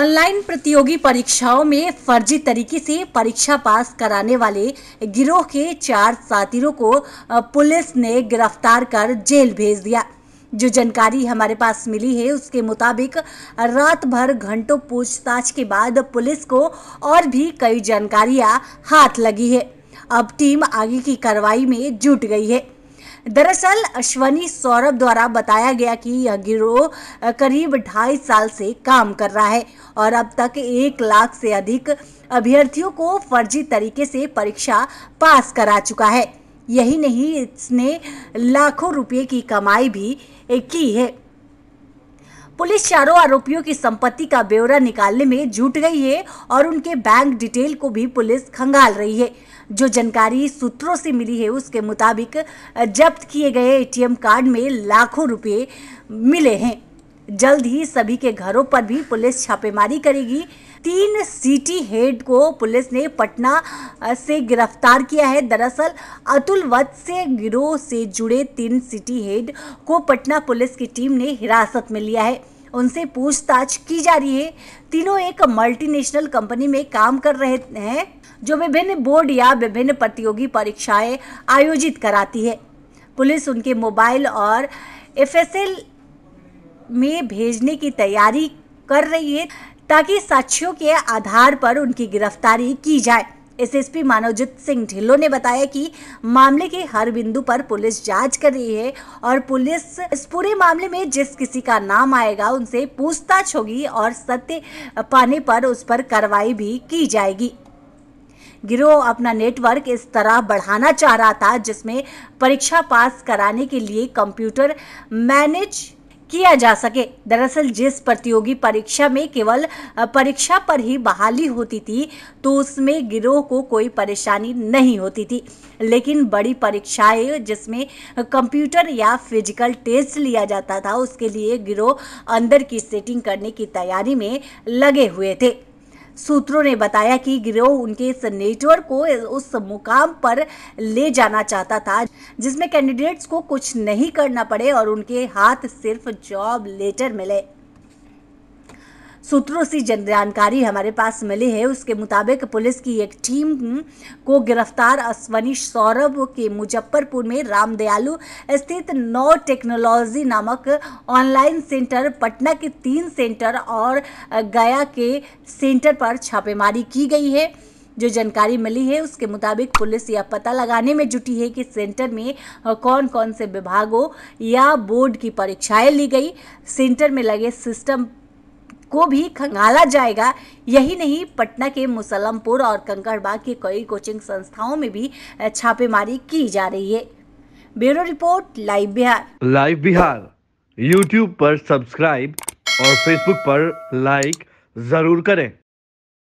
online प्रतियोगी परीक्षाओं में फर्जी तरीके से परीक्षा पास कराने वाले गिरोह के चार साथियों को पुलिस ने गिरफ्तार कर जेल भेज दिया जो जानकारी हमारे पास मिली है उसके मुताबिक रात भर घंटों पूछताछ के बाद पुलिस को और भी कई जानकारियां हाथ लगी है अब टीम आगे की कार्रवाई में जुट गई है दरअसल अश्वनी सौरभ द्वारा बताया गया कि यह गिरोह करीब ढाई साल से काम कर रहा है और अब तक एक लाख से अधिक अभ्यर्थियों को फर्जी तरीके से परीक्षा पास करा चुका है यही नहीं इसने लाखों रुपए की कमाई भी की है पुलिस चारों आरोपियों की संपत्ति का ब्यौरा निकालने में जुट गई है और उनके बैंक डिटेल को भी पुलिस खंगाल रही है जो जानकारी सूत्रों से मिली है उसके मुताबिक जब्त किए गए एटीएम कार्ड में लाखों रुपये मिले हैं जल्द ही सभी के घरों पर भी पुलिस छापेमारी करेगी तीन सिटी हेड को पुलिस ने पटना से गिरफ्तार किया है दरअसल अतुल वत्स्य गिरोह से जुड़े तीन सिटी हेड को पटना पुलिस की टीम ने हिरासत में लिया है उनसे पूछताछ की जा रही है तीनों एक मल्टीनेशनल कंपनी में काम कर रहे हैं जो विभिन्न बोर्ड या विभिन्न प्रतियोगी परीक्षाएं आयोजित कराती है पुलिस उनके मोबाइल और एफएसएल में भेजने की तैयारी कर रही है ताकि साक्षियों के आधार पर उनकी गिरफ्तारी की जाए एसएसपी मानवजीत सिंह ढिल्लो ने बताया कि मामले के हर बिंदु पर पुलिस जांच कर रही है और पुलिस इस पूरे मामले में जिस किसी का नाम आएगा उनसे पूछताछ होगी और सत्य पाने पर उस पर कार्रवाई भी की जाएगी गिरोह अपना नेटवर्क इस तरह बढ़ाना चाह रहा था जिसमें परीक्षा पास कराने के लिए कंप्यूटर मैनेज किया जा सके दरअसल जिस प्रतियोगी परीक्षा में केवल परीक्षा पर ही बहाली होती थी तो उसमें गिरोह को कोई परेशानी नहीं होती थी लेकिन बड़ी परीक्षाएं जिसमें कंप्यूटर या फिजिकल टेस्ट लिया जाता था उसके लिए गिरोह अंदर की सेटिंग करने की तैयारी में लगे हुए थे सूत्रों ने बताया कि गिरोह उनके इस नेटवर्क को उस मुकाम पर ले जाना चाहता था जिसमें कैंडिडेट्स को कुछ नहीं करना पड़े और उनके हाथ सिर्फ जॉब लेटर मिले सूत्रों से जानकारी हमारे पास मिली है उसके मुताबिक पुलिस की एक टीम को गिरफ्तार अश्वनी सौरभ के मुजफ्फरपुर में रामदयालु स्थित नौ टेक्नोलॉजी नामक ऑनलाइन सेंटर पटना के तीन सेंटर और गया के सेंटर पर छापेमारी की गई है जो जानकारी मिली है उसके मुताबिक पुलिस यह पता लगाने में जुटी है कि सेंटर में कौन कौन से विभागों या बोर्ड की परीक्षाएं ली गई सेंटर में लगे सिस्टम को भी खंगाला जाएगा यही नहीं पटना के मुसलमपुर और कंकड़बाग के कई कोचिंग संस्थाओं में भी छापेमारी की जा रही है bureau report live Bihar live Bihar YouTube पर सब्सक्राइब और फेसबुक पर लाइक जरूर करें